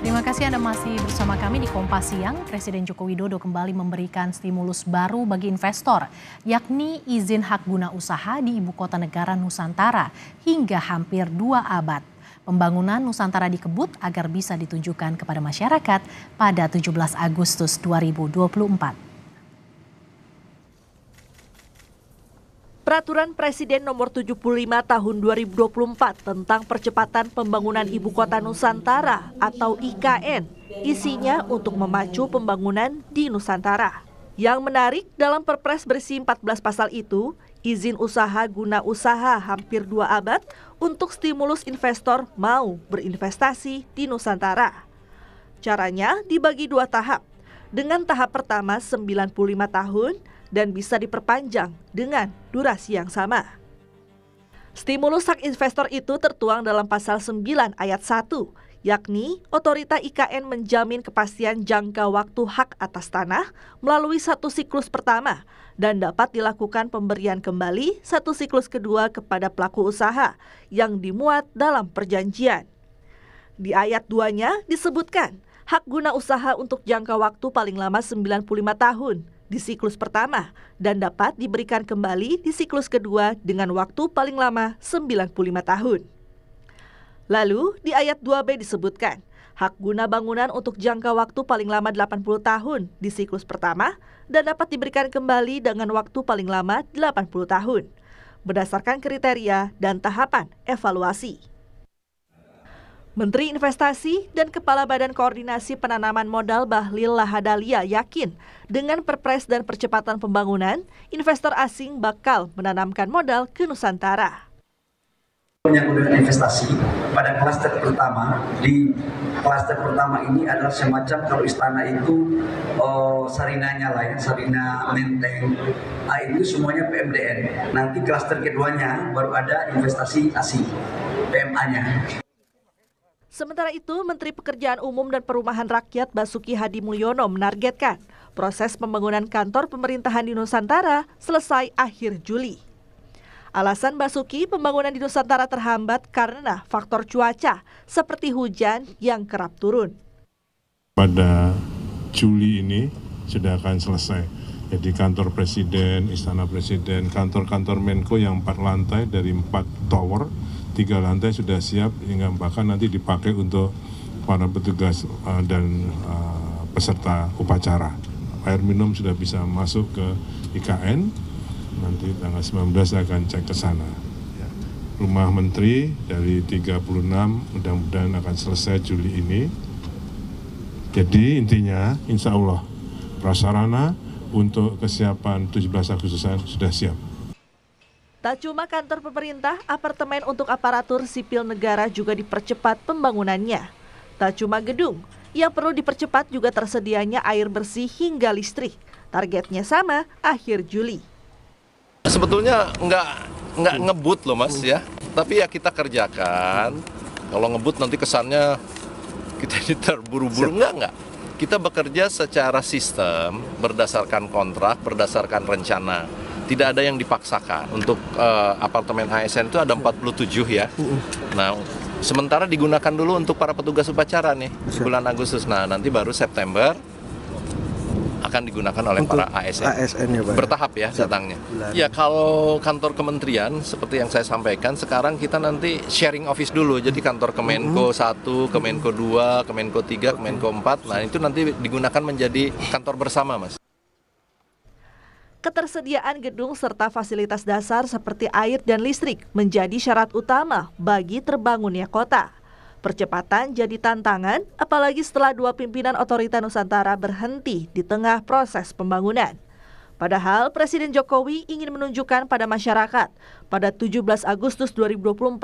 Terima kasih Anda masih bersama kami di Kompas Siang. Presiden Joko Widodo kembali memberikan stimulus baru bagi investor, yakni izin hak guna usaha di ibu kota negara Nusantara hingga hampir dua abad. Pembangunan Nusantara dikebut agar bisa ditunjukkan kepada masyarakat pada 17 Agustus 2024. Peraturan Presiden Nomor 75 Tahun 2024 tentang percepatan pembangunan ibu kota Nusantara atau IKN isinya untuk memacu pembangunan di Nusantara. Yang menarik dalam Perpres Bersih 14 pasal itu, izin usaha guna usaha hampir dua abad untuk stimulus investor mau berinvestasi di Nusantara. Caranya dibagi dua tahap. Dengan tahap pertama 95 tahun, dan bisa diperpanjang dengan durasi yang sama. Stimulus hak investor itu tertuang dalam pasal 9 ayat 1, yakni otorita IKN menjamin kepastian jangka waktu hak atas tanah melalui satu siklus pertama dan dapat dilakukan pemberian kembali satu siklus kedua kepada pelaku usaha yang dimuat dalam perjanjian. Di ayat 2-nya disebutkan, hak guna usaha untuk jangka waktu paling lama 95 tahun di siklus pertama dan dapat diberikan kembali di siklus kedua dengan waktu paling lama 95 tahun. Lalu, di ayat 2b disebutkan, hak guna bangunan untuk jangka waktu paling lama 80 tahun di siklus pertama dan dapat diberikan kembali dengan waktu paling lama 80 tahun, berdasarkan kriteria dan tahapan evaluasi. Menteri Investasi dan Kepala Badan Koordinasi Penanaman Modal Bahlil Lahadalia yakin dengan perpres dan percepatan pembangunan, investor asing bakal menanamkan modal ke Nusantara. Menyangkut dengan investasi pada klaster pertama, di klaster pertama ini adalah semacam kalau istana itu oh, sarinanya lain, ya, sarina menteng, ah, itu semuanya PMDN. Nanti klaster keduanya baru ada investasi asing, PMA-nya. Sementara itu, Menteri Pekerjaan Umum dan Perumahan Rakyat Basuki Hadi Mulyono menargetkan proses pembangunan kantor pemerintahan di Nusantara selesai akhir Juli. Alasan Basuki pembangunan di Nusantara terhambat karena faktor cuaca seperti hujan yang kerap turun. Pada Juli ini sudah akan selesai. Jadi kantor presiden, istana presiden, kantor-kantor Menko yang empat lantai dari empat tower tiga lantai sudah siap hingga bahkan nanti dipakai untuk para petugas uh, dan uh, peserta upacara. Air minum sudah bisa masuk ke IKN, nanti tanggal 19 akan cek ke sana. Ya. Rumah Menteri dari 36 mudah-mudahan akan selesai Juli ini. Jadi intinya insya Allah prasarana untuk kesiapan 17 Agustusan sudah siap. Tak cuma kantor pemerintah, apartemen untuk aparatur sipil negara juga dipercepat pembangunannya. Tak cuma gedung, yang perlu dipercepat juga tersedianya air bersih hingga listrik. Targetnya sama, akhir Juli. Sebetulnya nggak nggak ngebut loh mas ya, tapi ya kita kerjakan. Kalau ngebut nanti kesannya kita ini terburu-buru nggak nggak. Kita bekerja secara sistem, berdasarkan kontrak, berdasarkan rencana tidak ada yang dipaksakan. Untuk uh, apartemen ASN itu ada 47 ya. Nah, sementara digunakan dulu untuk para petugas upacara nih iya. bulan Agustus. Nah, nanti baru September akan digunakan oleh Untuk para ASN. ASN ya, Pak. Ya? Bertahap ya datangnya. Ya kalau kantor kementerian seperti yang saya sampaikan sekarang kita nanti sharing office dulu. Jadi kantor Kemenko mm mm-hmm. 1, Kemenko 2, Kemenko 3, Kemenko 4. Nah, itu nanti digunakan menjadi kantor bersama, Mas. Ketersediaan gedung serta fasilitas dasar seperti air dan listrik menjadi syarat utama bagi terbangunnya kota. Percepatan jadi tantangan, apalagi setelah dua pimpinan otorita Nusantara berhenti di tengah proses pembangunan. Padahal Presiden Jokowi ingin menunjukkan pada masyarakat pada 17 Agustus 2024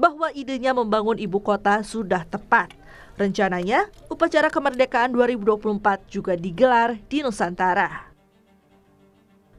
bahwa idenya membangun ibu kota sudah tepat. Rencananya, upacara kemerdekaan 2024 juga digelar di Nusantara.